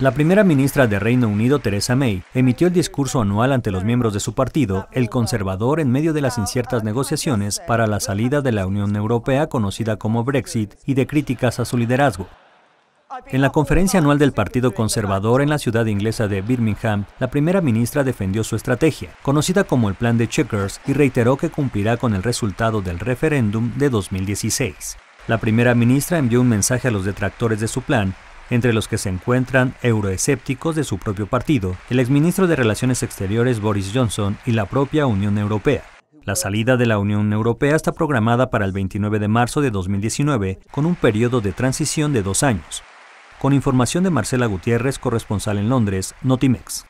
La primera ministra de Reino Unido, Theresa May, emitió el discurso anual ante los miembros de su partido, el conservador, en medio de las inciertas negociaciones para la salida de la Unión Europea conocida como Brexit y de críticas a su liderazgo. En la conferencia anual del Partido Conservador en la ciudad inglesa de Birmingham, la primera ministra defendió su estrategia, conocida como el Plan de Checkers, y reiteró que cumplirá con el resultado del referéndum de 2016. La primera ministra envió un mensaje a los detractores de su plan, entre los que se encuentran euroescépticos de su propio partido, el exministro de Relaciones Exteriores Boris Johnson y la propia Unión Europea. La salida de la Unión Europea está programada para el 29 de marzo de 2019, con un periodo de transición de dos años. Con información de Marcela Gutiérrez, corresponsal en Londres, Notimex.